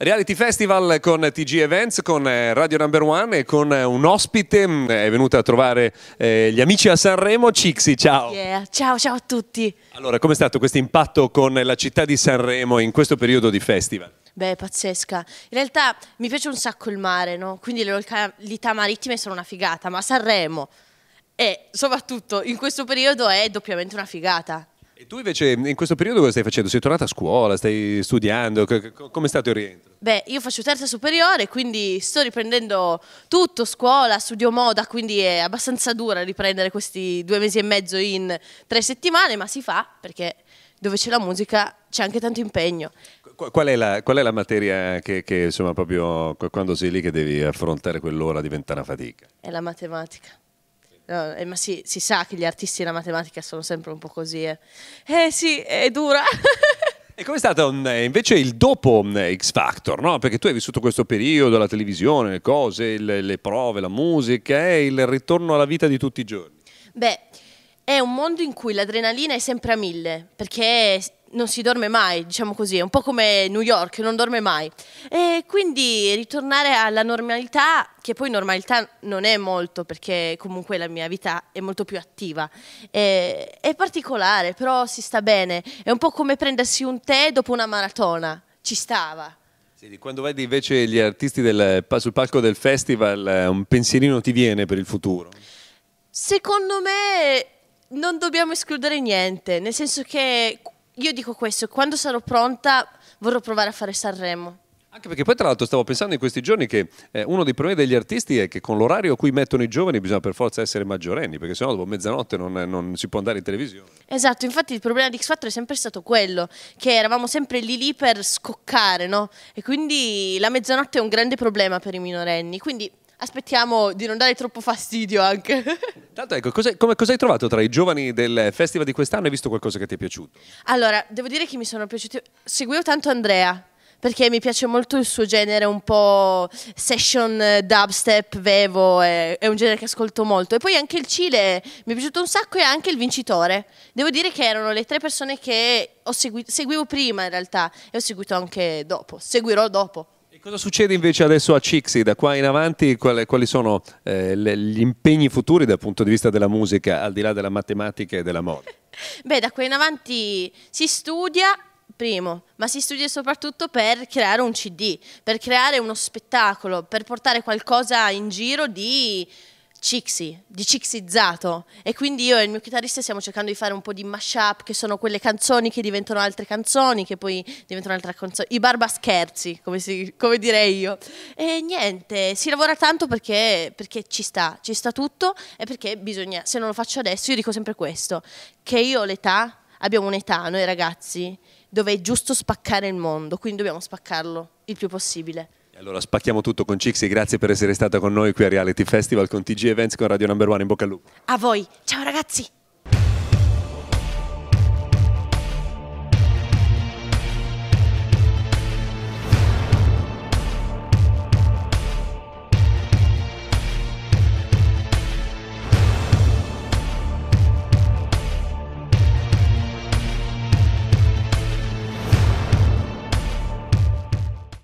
Reality Festival con TG Events, con eh, Radio Number One e con eh, un ospite, mm, è venuta a trovare eh, gli amici a Sanremo, Cixi, ciao. Yeah. Ciao, ciao a tutti. Allora, com'è stato questo impatto con la città di Sanremo in questo periodo di festival? Beh, pazzesca. In realtà mi piace un sacco il mare, no? Quindi le località marittime sono una figata, ma Sanremo, e soprattutto in questo periodo è doppiamente una figata. E tu invece in questo periodo cosa stai facendo? Sei tornata a scuola, stai studiando, come è stato il rientro? Beh, io faccio terza superiore, quindi sto riprendendo tutto, scuola, studio moda, quindi è abbastanza dura riprendere questi due mesi e mezzo in tre settimane, ma si fa perché dove c'è la musica c'è anche tanto impegno. Qual è, la, qual è la, materia che, che, insomma proprio quando sei lì che devi affrontare quell'ora diventa una fatica? È la matematica. No, eh, eh, ma sì, si sa che gli artisti della matematica sono sempre un po' così. Eh, eh sì, è dura. E com'è stato mm, eh, invece il dopo mm, X Factor? No? Perché tu hai vissuto questo periodo, la televisione, le cose, le, le prove, la musica e il ritorno alla vita di tutti i giorni. Beh, è un mondo in cui l'adrenalina è sempre a mille, perché non si dorme mai, diciamo così, è un po' come New York, non dorme mai. E quindi ritornare alla normalità, che poi normalità non è molto, perché comunque la mia vita è molto più attiva. E, è particolare, però si sta bene. È un po' come prendersi un tè dopo una maratona, ci stava. Sì, quando vedi invece gli artisti del, sul palco del festival, eh, un pensierino ti viene per il futuro? Secondo me non dobbiamo escludere niente, nel senso che io dico questo, quando sarò pronta vorrò provare a fare Sanremo. Anche perché poi tra l'altro stavo pensando in questi giorni che eh, uno dei problemi degli artisti è che con l'orario a cui mettono i giovani bisogna per forza essere maggiorenni, perché sennò dopo mezzanotte non, non si può andare in televisione. Esatto, infatti il problema di X Factor è sempre stato quello, che eravamo sempre lì lì per scoccare, no? E quindi la mezzanotte è un grande problema per i minorenni, quindi aspettiamo di non dare troppo fastidio anche. Tanto ecco, cosa, come, cosa hai trovato tra i giovani del festival di quest'anno? Hai visto qualcosa che ti è piaciuto? Allora, devo dire che mi sono piaciuti... Seguivo tanto Andrea, perché mi piace molto il suo genere un po' session dubstep, vevo, è, è, un genere che ascolto molto. E poi anche il Cile mi è piaciuto un sacco e anche il vincitore. Devo dire che erano le tre persone che seguito, seguivo prima in realtà e ho seguito anche dopo, seguirò dopo cosa succede invece adesso a Cixi? Da qua in avanti quali, quali sono eh, le, gli impegni futuri dal punto di vista della musica, al di là della matematica e della moda? Beh, da qua in avanti si studia primo, ma si studia soprattutto per creare un CD, per creare uno spettacolo, per portare qualcosa in giro di Cixi, di Cixizzato. E quindi io e il mio chitarrista stiamo cercando di fare un po' di mashup, che sono quelle canzoni che diventano altre canzoni, che poi diventano altre canzoni. I barbascherzi, come, si, come direi io. E niente, si lavora tanto perché, perché ci sta, ci sta tutto e perché bisogna, se non lo faccio adesso, io dico sempre questo, che io ho l'età, abbiamo un'età, noi ragazzi, dove è giusto spaccare il mondo, quindi dobbiamo spaccarlo il più possibile. Allora spacchiamo tutto con Cixi, grazie per essere stata con noi qui a Reality Festival con TG Events con Radio Number One, in bocca al lupo. A voi, ciao ragazzi!